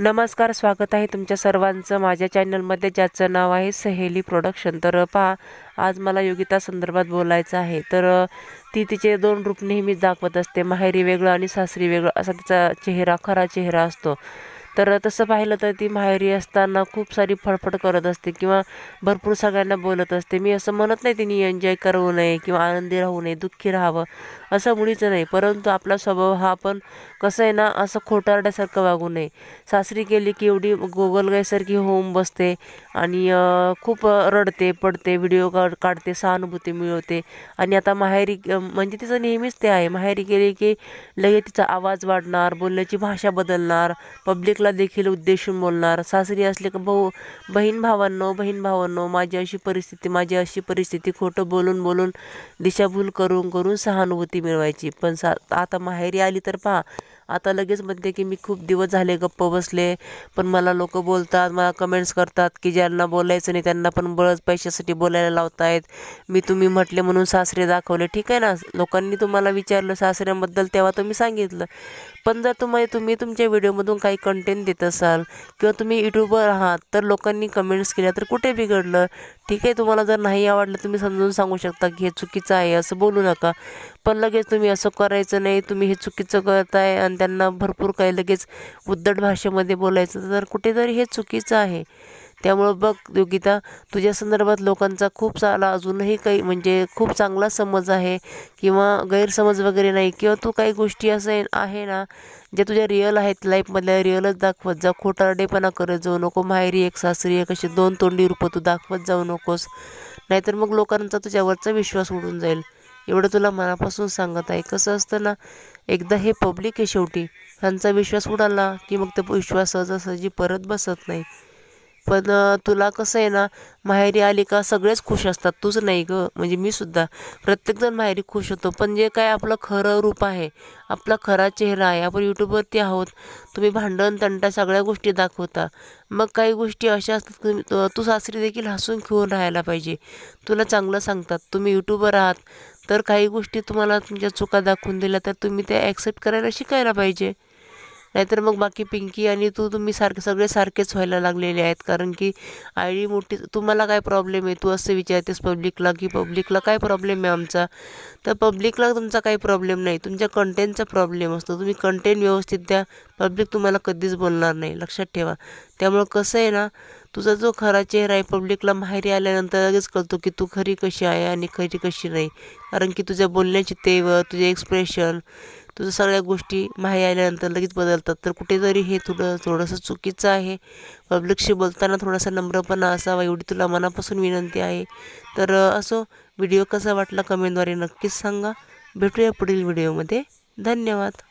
नमस्कार स्वागत आहे तुमच्या सर्वांचं माझ्या चॅनलमध्ये ज्याचं नाव आहे सहेली प्रोडक्शन तर पहा आज मला योगिता संदर्भात बोलायचं आहे तर ती तिचे दोन रूप नेहमीच दाखवत असते माहेरी वेगळं आणि सासरी वेगळं असा तिचा चेहरा खरा चेहरा असतो तर तसं पाहिलं तर ती माहेरी असताना खूप सारी फडफड करत असते किंवा भरपूर सगळ्यांना बोलत असते मी असं म्हणत नाही तिने एन्जॉय करू नये किंवा आनंदी राहू नये दुःखी राहावं असं मुळीच नाही परंतु आपला स्वभाव हा पण कसं आहे ना असं खोटारड्यासारखं वागू नये सासरी गेली की एवढी गायसारखी होऊन बसते आणि खूप रडते पडते व्हिडिओ काढते सहानुभूती मिळवते आणि आता माहेरी म्हणजे तिचं नेहमीच ते आहे माहेरी गेली की लगेच तिचा आवाज वाढणार बोलण्याची भाषा बदलणार पब्लिकला देखील उद्देशून बोलणार सासरी असले का भाऊ बहीण भावांनो बहीण भावांनो माझी अशी परिस्थिती माझी अशी परिस्थिती खोटं बोलून बोलून दिशाभूल करून करून सहानुभूती मिळवायची पण सा आता माहेरी आली तर पहा आता लगेच म्हणते की मी खूप दिवस झाले गप्प बसले पण मला लोक बोलतात मला कमेंट्स करतात की ज्यांना बोलायचं नाही त्यांना पण बळच पैशासाठी बोलायला लावतायत मी तुम्ही म्हटले म्हणून सासरे दाखवले ठीक आहे ना लोकांनी तुम्हाला विचारलं सासऱ्यांबद्दल तेव्हा तुम्ही सांगितलं पण जर तुम्हाला तुम्ही तुमच्या व्हिडिओमधून काही कंटेंट देत असाल किंवा तुम्ही यूट्यूबवर आहात तर लोकांनी कमेंट्स केल्या तर कुठे बिघडलं ठीक आहे तुम्हाला जर नाही आवडलं तुम्ही समजून सांगू शकता की हे चुकीचं आहे असं बोलू नका पण लगेच तुम्ही असं करायचं नाही तुम्ही हे चुकीचं करताय आणि त्यांना भरपूर काही लगेच उद्धट भाषेमध्ये बोलायचं तर कुठेतरी हे चुकीचं आहे त्यामुळं बघ योगिता तुझ्या संदर्भात लोकांचा खूप चांगला अजूनही काही म्हणजे खूप चांगला समज आहे किंवा गैरसमज वगैरे नाही किंवा तू काही गोष्टी असं आहे ना जे तुझ्या रिअल आहेत लाईफमधल्या रिअलच दाखवत जा खोटारडेपणा करत जाऊ नको माहेरी एक सासरी एक असे दोन तोंडी रूपं तू दाखवत जाऊ नकोस नाहीतर मग लोकांचा तुझ्यावरचा विश्वास उडून जाईल एवढं तुला मनापासून सांगत आहे कसं असतं ना एकदा हे पब्लिक आहे शेवटी त्यांचा विश्वास उडाला की मग तो विश्वास सहजासहजी परत बसत नाही पण तुला कसं आहे ना माहेरी आली का सगळेच खुश असतात तूच नाही ग म्हणजे मी सुद्धा प्रत्येकजण माहेरी खुश होतो पण जे काय आपलं खरं रूप आहे आपला खरा चेहरा आहे आपण यूट्यूबवरती आहोत तुम्ही भांडण तंटा सगळ्या गोष्टी दाखवता मग काही गोष्टी अशा असतात की तू सासरी देखील हसून खेळून राहायला पाहिजे तुला चांगलं सांगतात तुम्ही यूट्यूबर आहात तर काही गोष्टी तुम्हाला तुमच्या चुका दाखवून दिल्या तर तुम्ही त्या ॲक्सेप्ट करायला शिकायला पाहिजे नाहीतर मग बाकी पिंकी आणि तू तुम्ही सारखे सगळे सारखेच व्हायला लागलेले आहेत कारण की आय डी मोठी तुम्हाला काय प्रॉब्लेम आहे तू असं विचारतेस पब्लिकला की पब्लिकला काय प्रॉब्लेम आहे आमचा तर पब्लिकला तुमचा काही प्रॉब्लेम नाही तुमच्या कंटेंटचा प्रॉब्लेम असतो तुम्ही कंटेंट व्यवस्थित द्या पब्लिक तुम्हाला कधीच बोलणार नाही लक्षात ठेवा त्यामुळं कसं आहे ना तुझा जो खरा चेहरा आहे पब्लिकला माहेरी आल्यानंतर लगेच कळतो की तू खरी कशी आहे आणि खरी कशी नाही कारण की तुझ्या बोलण्याची तेव तुझे एक्सप्रेशन तुझ्या सगळ्या गोष्टी माही आल्यानंतर लगेच बदलतात तर कुठेतरी हे थोडं थोडंसं चुकीचं आहे पब्लिकशी बोलताना थोडासा नम्रपणा असावा एवढी तुला मनापासून विनंती आहे तर असो व्हिडिओ कसा वाटला कमेंटद्वारे नक्कीच सांगा भेटूया पुढील व्हिडिओमध्ये धन्यवाद